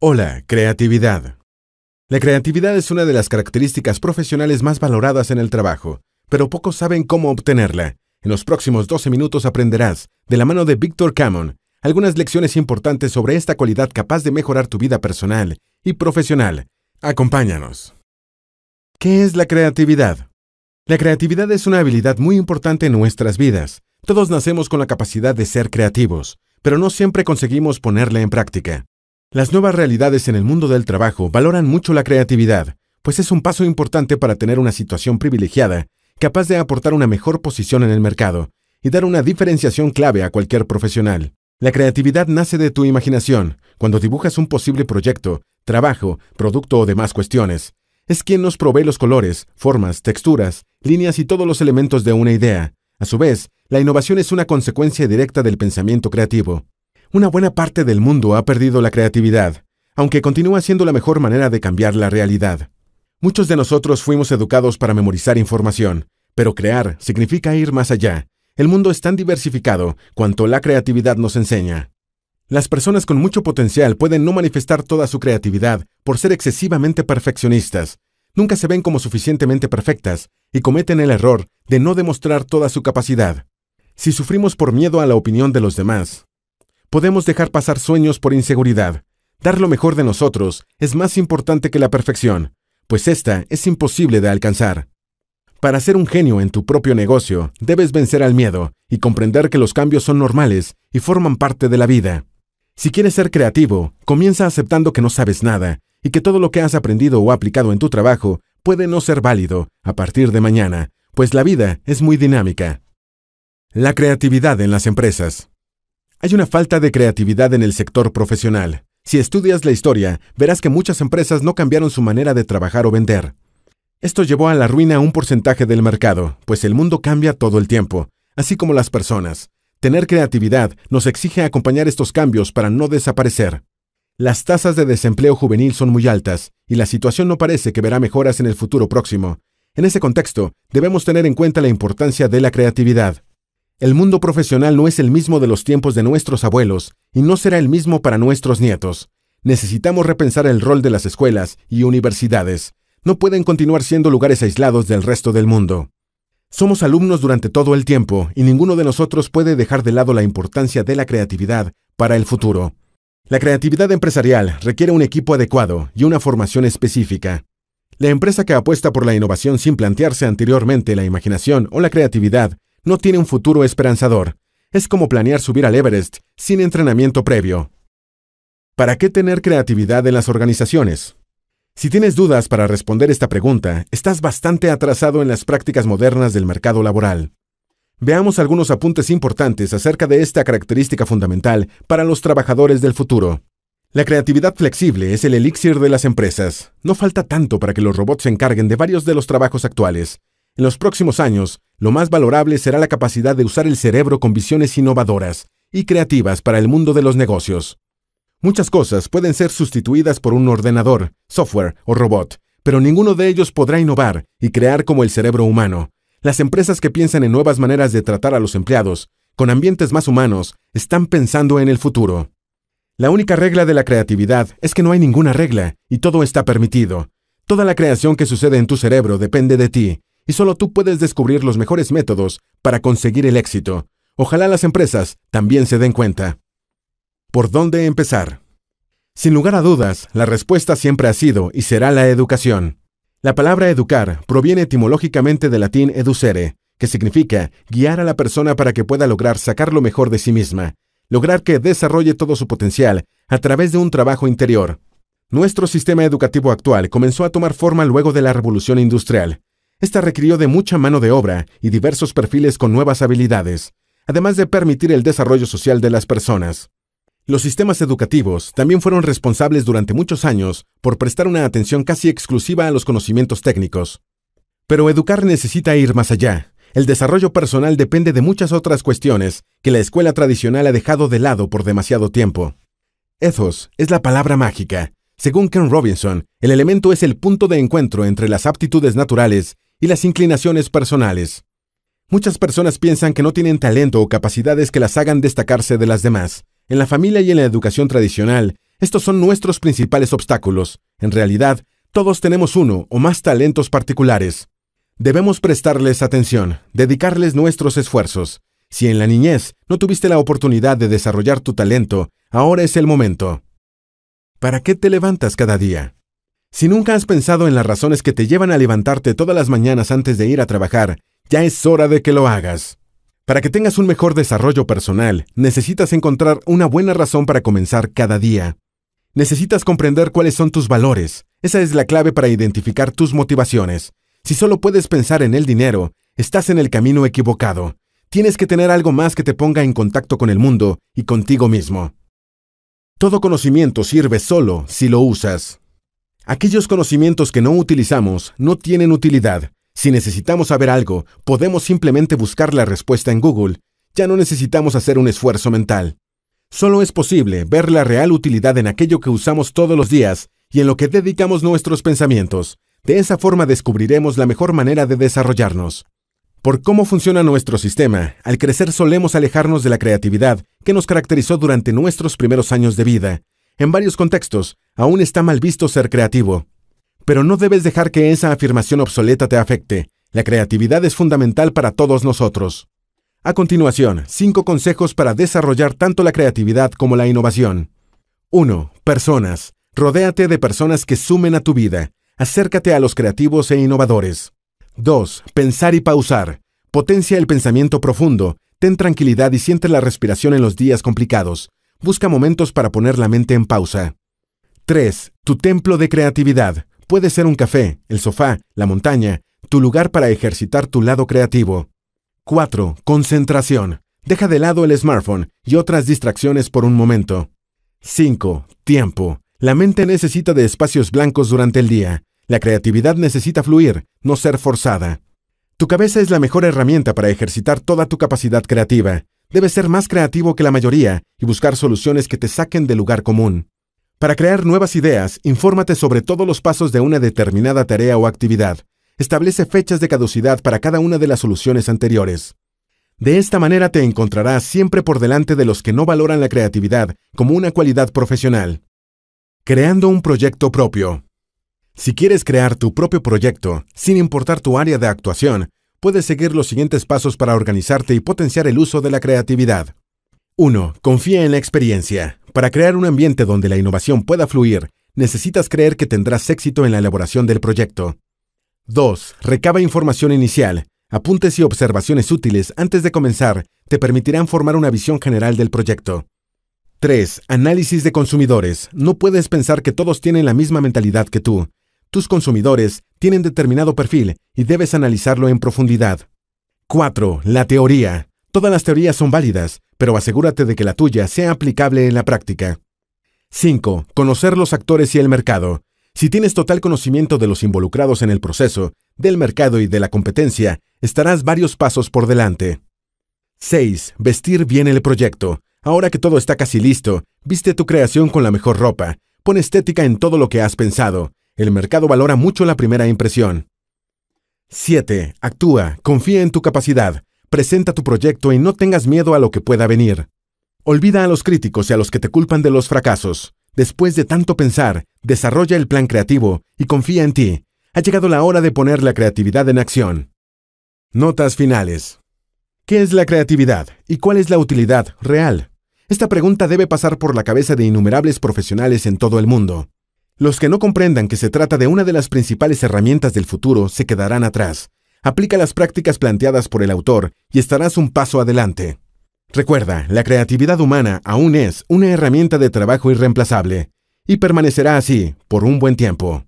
Hola, creatividad. La creatividad es una de las características profesionales más valoradas en el trabajo, pero pocos saben cómo obtenerla. En los próximos 12 minutos aprenderás, de la mano de Víctor Camon, algunas lecciones importantes sobre esta cualidad capaz de mejorar tu vida personal y profesional. Acompáñanos. ¿Qué es la creatividad? La creatividad es una habilidad muy importante en nuestras vidas. Todos nacemos con la capacidad de ser creativos, pero no siempre conseguimos ponerla en práctica. Las nuevas realidades en el mundo del trabajo valoran mucho la creatividad, pues es un paso importante para tener una situación privilegiada, capaz de aportar una mejor posición en el mercado y dar una diferenciación clave a cualquier profesional. La creatividad nace de tu imaginación, cuando dibujas un posible proyecto, trabajo, producto o demás cuestiones. Es quien nos provee los colores, formas, texturas, líneas y todos los elementos de una idea. A su vez, la innovación es una consecuencia directa del pensamiento creativo una buena parte del mundo ha perdido la creatividad, aunque continúa siendo la mejor manera de cambiar la realidad. Muchos de nosotros fuimos educados para memorizar información, pero crear significa ir más allá. El mundo es tan diversificado cuanto la creatividad nos enseña. Las personas con mucho potencial pueden no manifestar toda su creatividad por ser excesivamente perfeccionistas. Nunca se ven como suficientemente perfectas y cometen el error de no demostrar toda su capacidad. Si sufrimos por miedo a la opinión de los demás, podemos dejar pasar sueños por inseguridad. Dar lo mejor de nosotros es más importante que la perfección, pues esta es imposible de alcanzar. Para ser un genio en tu propio negocio, debes vencer al miedo y comprender que los cambios son normales y forman parte de la vida. Si quieres ser creativo, comienza aceptando que no sabes nada y que todo lo que has aprendido o aplicado en tu trabajo puede no ser válido a partir de mañana, pues la vida es muy dinámica. La creatividad en las empresas. Hay una falta de creatividad en el sector profesional. Si estudias la historia, verás que muchas empresas no cambiaron su manera de trabajar o vender. Esto llevó a la ruina a un porcentaje del mercado, pues el mundo cambia todo el tiempo, así como las personas. Tener creatividad nos exige acompañar estos cambios para no desaparecer. Las tasas de desempleo juvenil son muy altas, y la situación no parece que verá mejoras en el futuro próximo. En ese contexto, debemos tener en cuenta la importancia de la creatividad. El mundo profesional no es el mismo de los tiempos de nuestros abuelos y no será el mismo para nuestros nietos. Necesitamos repensar el rol de las escuelas y universidades. No pueden continuar siendo lugares aislados del resto del mundo. Somos alumnos durante todo el tiempo y ninguno de nosotros puede dejar de lado la importancia de la creatividad para el futuro. La creatividad empresarial requiere un equipo adecuado y una formación específica. La empresa que apuesta por la innovación sin plantearse anteriormente la imaginación o la creatividad no tiene un futuro esperanzador. Es como planear subir al Everest sin entrenamiento previo. ¿Para qué tener creatividad en las organizaciones? Si tienes dudas para responder esta pregunta, estás bastante atrasado en las prácticas modernas del mercado laboral. Veamos algunos apuntes importantes acerca de esta característica fundamental para los trabajadores del futuro. La creatividad flexible es el elixir de las empresas. No falta tanto para que los robots se encarguen de varios de los trabajos actuales, en los próximos años, lo más valorable será la capacidad de usar el cerebro con visiones innovadoras y creativas para el mundo de los negocios. Muchas cosas pueden ser sustituidas por un ordenador, software o robot, pero ninguno de ellos podrá innovar y crear como el cerebro humano. Las empresas que piensan en nuevas maneras de tratar a los empleados, con ambientes más humanos, están pensando en el futuro. La única regla de la creatividad es que no hay ninguna regla y todo está permitido. Toda la creación que sucede en tu cerebro depende de ti, y solo tú puedes descubrir los mejores métodos para conseguir el éxito. Ojalá las empresas también se den cuenta. ¿Por dónde empezar? Sin lugar a dudas, la respuesta siempre ha sido y será la educación. La palabra educar proviene etimológicamente del latín educere, que significa guiar a la persona para que pueda lograr sacar lo mejor de sí misma, lograr que desarrolle todo su potencial a través de un trabajo interior. Nuestro sistema educativo actual comenzó a tomar forma luego de la revolución industrial, esta requirió de mucha mano de obra y diversos perfiles con nuevas habilidades, además de permitir el desarrollo social de las personas. Los sistemas educativos también fueron responsables durante muchos años por prestar una atención casi exclusiva a los conocimientos técnicos. Pero educar necesita ir más allá. El desarrollo personal depende de muchas otras cuestiones que la escuela tradicional ha dejado de lado por demasiado tiempo. Ethos es la palabra mágica. Según Ken Robinson, el elemento es el punto de encuentro entre las aptitudes naturales y las inclinaciones personales. Muchas personas piensan que no tienen talento o capacidades que las hagan destacarse de las demás. En la familia y en la educación tradicional, estos son nuestros principales obstáculos. En realidad, todos tenemos uno o más talentos particulares. Debemos prestarles atención, dedicarles nuestros esfuerzos. Si en la niñez no tuviste la oportunidad de desarrollar tu talento, ahora es el momento. ¿Para qué te levantas cada día? Si nunca has pensado en las razones que te llevan a levantarte todas las mañanas antes de ir a trabajar, ya es hora de que lo hagas. Para que tengas un mejor desarrollo personal, necesitas encontrar una buena razón para comenzar cada día. Necesitas comprender cuáles son tus valores. Esa es la clave para identificar tus motivaciones. Si solo puedes pensar en el dinero, estás en el camino equivocado. Tienes que tener algo más que te ponga en contacto con el mundo y contigo mismo. Todo conocimiento sirve solo si lo usas. Aquellos conocimientos que no utilizamos no tienen utilidad. Si necesitamos saber algo, podemos simplemente buscar la respuesta en Google. Ya no necesitamos hacer un esfuerzo mental. Solo es posible ver la real utilidad en aquello que usamos todos los días y en lo que dedicamos nuestros pensamientos. De esa forma descubriremos la mejor manera de desarrollarnos. Por cómo funciona nuestro sistema, al crecer solemos alejarnos de la creatividad que nos caracterizó durante nuestros primeros años de vida en varios contextos, aún está mal visto ser creativo. Pero no debes dejar que esa afirmación obsoleta te afecte. La creatividad es fundamental para todos nosotros. A continuación, cinco consejos para desarrollar tanto la creatividad como la innovación. 1. Personas. Rodéate de personas que sumen a tu vida. Acércate a los creativos e innovadores. 2. Pensar y pausar. Potencia el pensamiento profundo, ten tranquilidad y siente la respiración en los días complicados. Busca momentos para poner la mente en pausa. 3. Tu templo de creatividad. Puede ser un café, el sofá, la montaña, tu lugar para ejercitar tu lado creativo. 4. Concentración. Deja de lado el smartphone y otras distracciones por un momento. 5. Tiempo. La mente necesita de espacios blancos durante el día. La creatividad necesita fluir, no ser forzada. Tu cabeza es la mejor herramienta para ejercitar toda tu capacidad creativa. Debes ser más creativo que la mayoría y buscar soluciones que te saquen del lugar común. Para crear nuevas ideas, infórmate sobre todos los pasos de una determinada tarea o actividad. Establece fechas de caducidad para cada una de las soluciones anteriores. De esta manera te encontrarás siempre por delante de los que no valoran la creatividad como una cualidad profesional. Creando un proyecto propio. Si quieres crear tu propio proyecto, sin importar tu área de actuación, puedes seguir los siguientes pasos para organizarte y potenciar el uso de la creatividad. 1. Confía en la experiencia. Para crear un ambiente donde la innovación pueda fluir, necesitas creer que tendrás éxito en la elaboración del proyecto. 2. Recaba información inicial. Apuntes y observaciones útiles antes de comenzar te permitirán formar una visión general del proyecto. 3. Análisis de consumidores. No puedes pensar que todos tienen la misma mentalidad que tú. Tus consumidores tienen determinado perfil y debes analizarlo en profundidad. 4. La teoría. Todas las teorías son válidas, pero asegúrate de que la tuya sea aplicable en la práctica. 5. Conocer los actores y el mercado. Si tienes total conocimiento de los involucrados en el proceso, del mercado y de la competencia, estarás varios pasos por delante. 6. Vestir bien el proyecto. Ahora que todo está casi listo, viste tu creación con la mejor ropa, pon estética en todo lo que has pensado, el mercado valora mucho la primera impresión. 7. Actúa, confía en tu capacidad, presenta tu proyecto y no tengas miedo a lo que pueda venir. Olvida a los críticos y a los que te culpan de los fracasos. Después de tanto pensar, desarrolla el plan creativo y confía en ti. Ha llegado la hora de poner la creatividad en acción. Notas finales. ¿Qué es la creatividad y cuál es la utilidad real? Esta pregunta debe pasar por la cabeza de innumerables profesionales en todo el mundo. Los que no comprendan que se trata de una de las principales herramientas del futuro se quedarán atrás. Aplica las prácticas planteadas por el autor y estarás un paso adelante. Recuerda, la creatividad humana aún es una herramienta de trabajo irreemplazable y permanecerá así por un buen tiempo.